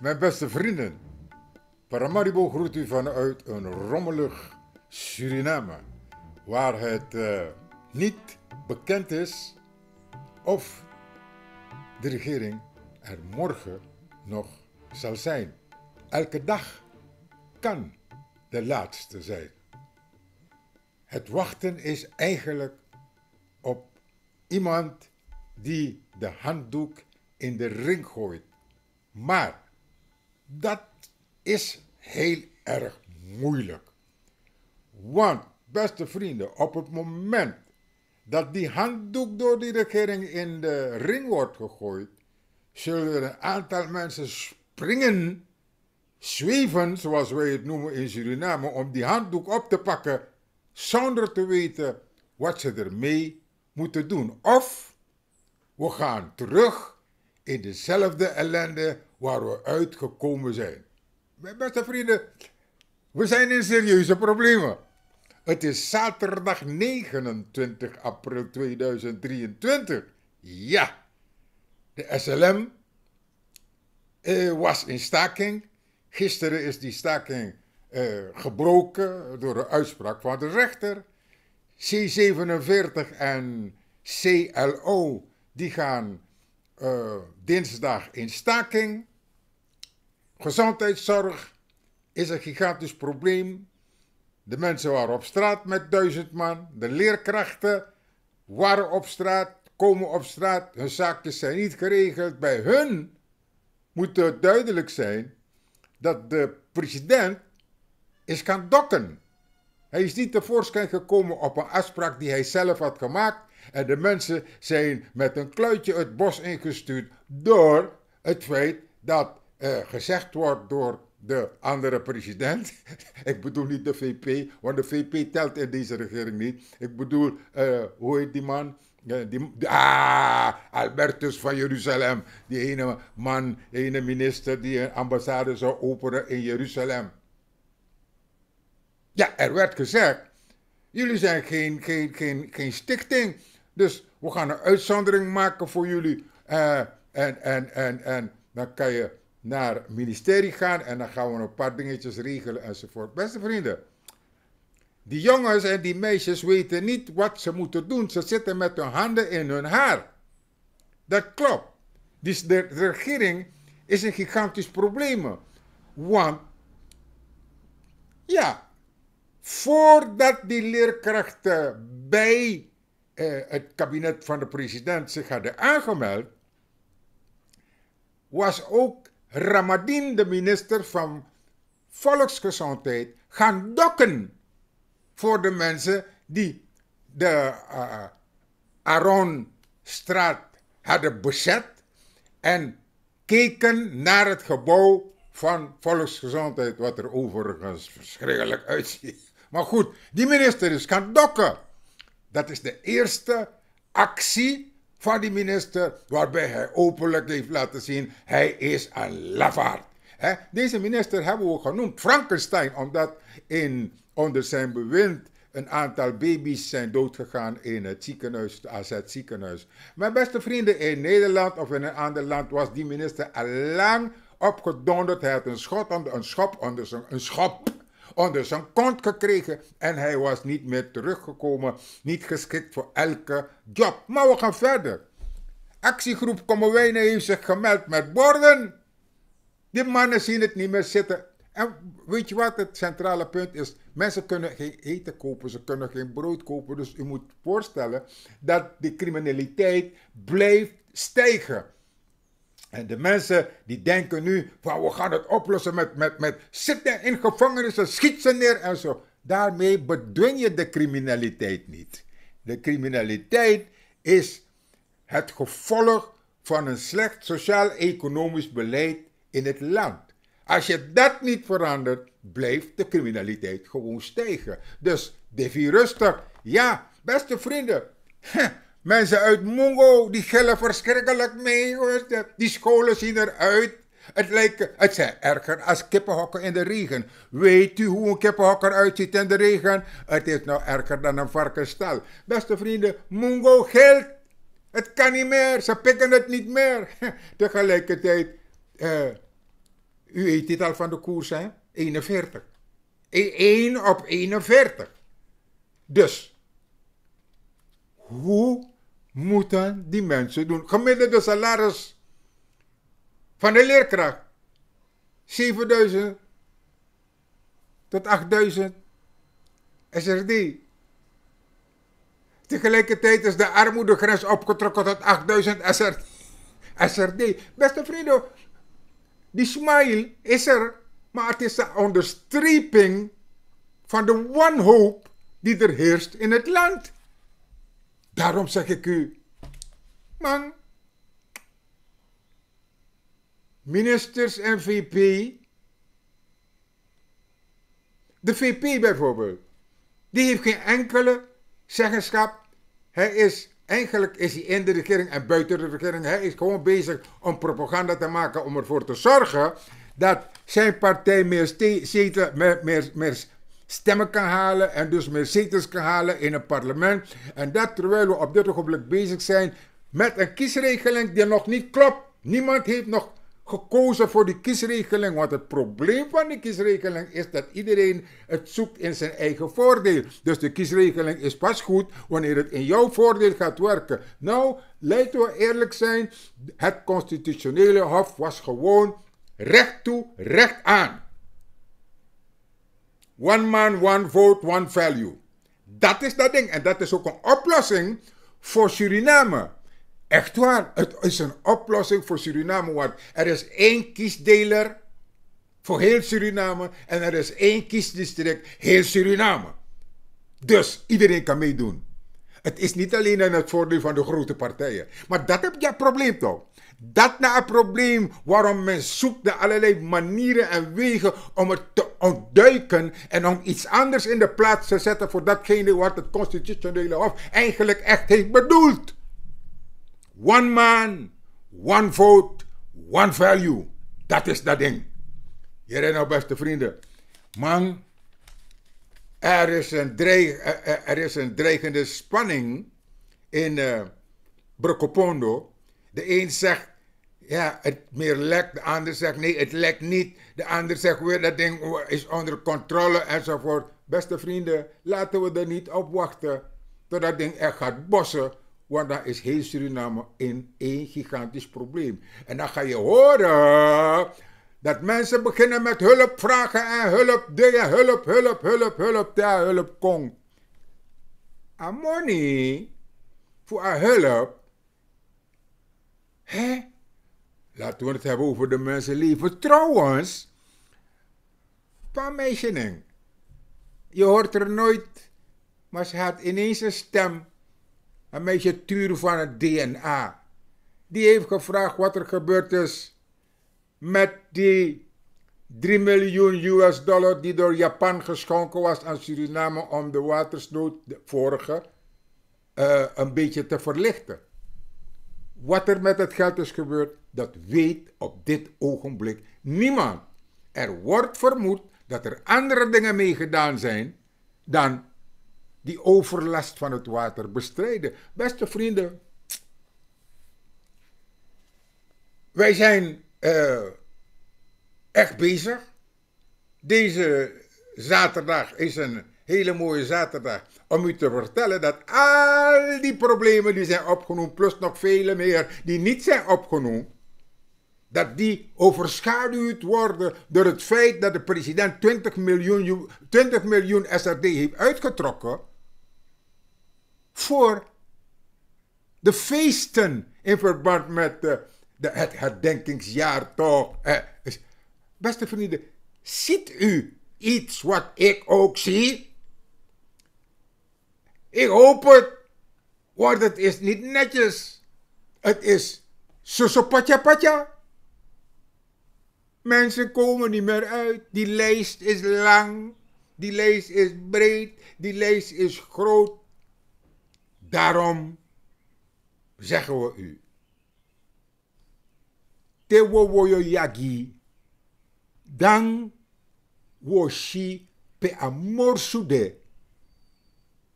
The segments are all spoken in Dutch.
Mijn beste vrienden, Paramaribo groet u vanuit een rommelig Suriname, waar het eh, niet bekend is of de regering er morgen nog zal zijn. Elke dag kan de laatste zijn. Het wachten is eigenlijk op iemand die de handdoek in de ring gooit. Maar dat is heel erg moeilijk. Want, beste vrienden, op het moment dat die handdoek door die regering in de ring wordt gegooid, zullen een aantal mensen springen, zweven, zoals wij het noemen in Suriname, om die handdoek op te pakken zonder te weten wat ze ermee moeten doen. Of we gaan terug in dezelfde ellende waar we uitgekomen zijn. Mijn beste vrienden, we zijn in serieuze problemen. Het is zaterdag 29 april 2023. Ja, de SLM eh, was in staking. Gisteren is die staking eh, gebroken door de uitspraak van de rechter. C47 en CLO die gaan eh, dinsdag in staking. Gezondheidszorg is een gigantisch probleem. De mensen waren op straat met duizend man. De leerkrachten waren op straat, komen op straat. Hun zaakjes zijn niet geregeld. Bij hun moet het duidelijk zijn dat de president is gaan dokken. Hij is niet tevoorschijn gekomen op een afspraak die hij zelf had gemaakt. En de mensen zijn met een kluitje het bos ingestuurd door het feit dat gezegd wordt door de andere president. ik bedoel niet de VP, want de VP telt in deze regering niet. Ik bedoel, eh, hoe heet die man? Eh, die, ah, Albertus van Jeruzalem. Die ene man, ene minister die een ambassade zou openen in Jeruzalem. Ja, er werd gezegd, jullie zijn geen, geen, geen, geen stichting. Dus we gaan een uitzondering maken voor jullie. Eh, en, en, en, en dan kan je naar het ministerie gaan en dan gaan we een paar dingetjes regelen enzovoort. Beste vrienden, die jongens en die meisjes weten niet wat ze moeten doen. Ze zitten met hun handen in hun haar. Dat klopt. Dus de, de regering is een gigantisch probleem. Want, ja, voordat die leerkrachten bij eh, het kabinet van de president zich hadden aangemeld, was ook Ramadin, de minister van Volksgezondheid, gaan dokken voor de mensen die de uh, Aronstraat hadden bezet en keken naar het gebouw van volksgezondheid, wat er overigens verschrikkelijk uitziet. Maar goed, die minister is gaan dokken. Dat is de eerste actie van die minister waarbij hij openlijk heeft laten zien hij is een lafaard. Deze minister hebben we genoemd Frankenstein omdat in, onder zijn bewind een aantal baby's zijn doodgegaan in het ziekenhuis, het AZ ziekenhuis. Mijn beste vrienden, in Nederland of in een ander land was die minister al lang opgedonderd. Hij had een schot onder, een schop onder zijn, een schop onder zijn kont gekregen en hij was niet meer teruggekomen, niet geschikt voor elke job. Maar we gaan verder. Actiegroep Kommerwijnen heeft zich gemeld met borden. Die mannen zien het niet meer zitten. En weet je wat het centrale punt is? Mensen kunnen geen eten kopen, ze kunnen geen brood kopen. Dus u moet voorstellen dat de criminaliteit blijft stijgen. En de mensen die denken nu van we gaan het oplossen met, met, met zitten in gevangenissen, schiet ze neer en zo. Daarmee bedwing je de criminaliteit niet. De criminaliteit is het gevolg van een slecht sociaal-economisch beleid in het land. Als je dat niet verandert, blijft de criminaliteit gewoon stijgen. Dus de rustig. Ja, beste vrienden. Mensen uit Mongo, die gillen verschrikkelijk mee. Die scholen zien eruit. Het, lijkt, het zijn erger als kippenhokken in de regen. Weet u hoe een kippenhok eruit ziet in de regen? Het is nou erger dan een varkensstal. Beste vrienden, Mongo geldt. Het kan niet meer, ze pikken het niet meer. Tegelijkertijd, eh, u eet dit al van de koers, hè? 41. 1 e, op 41. Dus, hoe moeten die mensen doen. Gemiddelde salaris van de leerkracht. 7000 tot 8000 SRD. Tegelijkertijd is de armoedegrens opgetrokken tot 8000 SRD. SRD. Beste vrienden, die smile is er, maar het is de onderstreping van de wanhoop die er heerst in het land. Daarom zeg ik u, man, ministers en VP, de VP bijvoorbeeld, die heeft geen enkele zeggenschap. Hij is, eigenlijk is hij in de regering en buiten de regering. Hij is gewoon bezig om propaganda te maken, om ervoor te zorgen dat zijn partij meer, ziet, meer, meer, stemmen kan halen en dus meer zetels kan halen in het parlement. En dat terwijl we op dit ogenblik bezig zijn met een kiesregeling die nog niet klopt. Niemand heeft nog gekozen voor die kiesregeling, want het probleem van die kiesregeling is dat iedereen het zoekt in zijn eigen voordeel. Dus de kiesregeling is pas goed wanneer het in jouw voordeel gaat werken. Nou, laten we eerlijk zijn, het constitutionele hof was gewoon recht toe, recht aan. One man, one vote, one value. Dat is dat ding. En dat is ook een oplossing voor Suriname. Echt waar. Het is een oplossing voor Suriname. Want er is één kiesdeler voor heel Suriname. En er is één kiesdistrict, heel Suriname. Dus iedereen kan meedoen. Het is niet alleen in het voordeel van de grote partijen. Maar dat heb je probleem toch? Dat naar een probleem waarom men zoekt naar allerlei manieren en wegen om het te ontduiken en om iets anders in de plaats te zetten voor datgene wat het constitutionele hof eigenlijk echt heeft bedoeld. One man, one vote, one value. Dat is dat ding. Hier nou, beste vrienden. Man, er is een, dreig, er is een dreigende spanning in uh, eh, Pondo. De een zegt, ja, het meer lekt. De ander zegt, nee, het lekt niet. De ander zegt weer, dat ding is onder controle enzovoort. Beste vrienden, laten we er niet op wachten tot dat ding echt gaat bossen. Want dan is heel Suriname in één gigantisch probleem. En dan ga je horen dat mensen beginnen met hulp vragen en hulp dingen. Hulp, hulp, hulp, hulp, daar, hulp, A money. voor hulp Hé, Laten we het hebben over de mensenleven. Trouwens, pa meisje, je hoort er nooit, maar ze had ineens een stem, een meisje tuur van het DNA. Die heeft gevraagd wat er gebeurd is met die 3 miljoen US dollar die door Japan geschonken was aan Suriname om de watersnood, de vorige, eh, een beetje te verlichten. Wat er met het geld is gebeurd, dat weet op dit ogenblik niemand. Er wordt vermoed dat er andere dingen mee gedaan zijn dan die overlast van het water bestrijden. Beste vrienden, wij zijn eh, echt bezig. Deze zaterdag is een hele mooie zaterdag om u te vertellen dat al die problemen die zijn opgenoemd, plus nog vele meer die niet zijn opgenoemd, dat die overschaduwd worden door het feit dat de president 20 miljoen, 20 miljoen SRD heeft uitgetrokken voor de feesten in verband met eh, de, het herdenkingsjaar toch. Eh, beste vrienden, ziet u iets wat ik ook zie? Ik hoop het. Want het is niet netjes. Het is susopatja patja. Mensen komen niet meer uit. Die lijst is lang. Die lijst is breed. Die lijst is groot. Daarom zeggen we u. Te yo yagi. Dan shi pe amorsude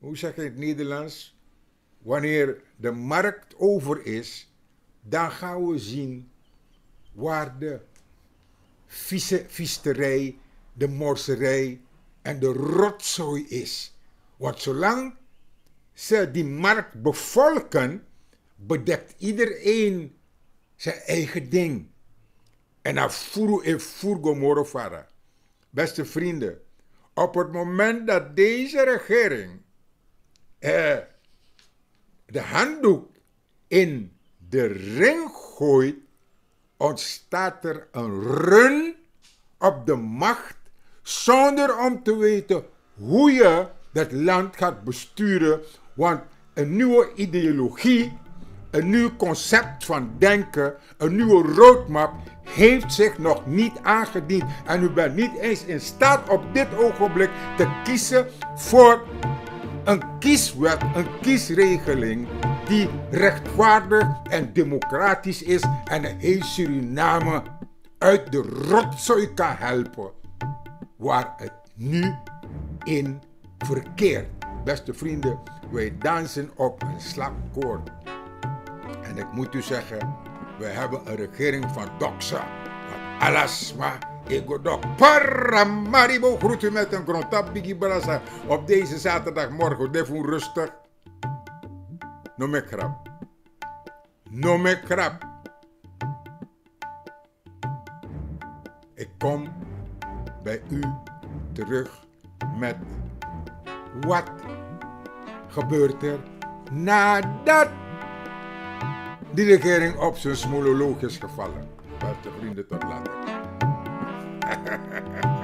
hoe zeg je het Nederlands? Wanneer de markt over is, dan gaan we zien waar de visserij, de morserij en de rotzooi is. Want zolang ze die markt bevolken, bedekt iedereen zijn eigen ding. En afvoer in furgo morofara. Beste vrienden, op het moment dat deze regering eh, de handdoek in de ring gooit, ontstaat er een run op de macht zonder om te weten hoe je dat land gaat besturen. Want een nieuwe ideologie, een nieuw concept van denken, een nieuwe roadmap heeft zich nog niet aangediend. En u bent niet eens in staat op dit ogenblik te kiezen voor een kieswet, een kiesregeling die rechtvaardig en democratisch is en de heel Suriname uit de rotzooi kan helpen waar het nu in verkeert. Beste vrienden, wij dansen op een slap koord. En ik moet u zeggen, we hebben een regering van doxa, van alasma ik Egodok. Paramaribo groet u met een grondap Biggie Brassa op deze zaterdagmorgen. Devoen rustig. No me krap. No me krap. Ik kom bij u terug met wat gebeurt er nadat die regering op zijn smoeloloog is gevallen. Beste vrienden, tot later. ha ha ha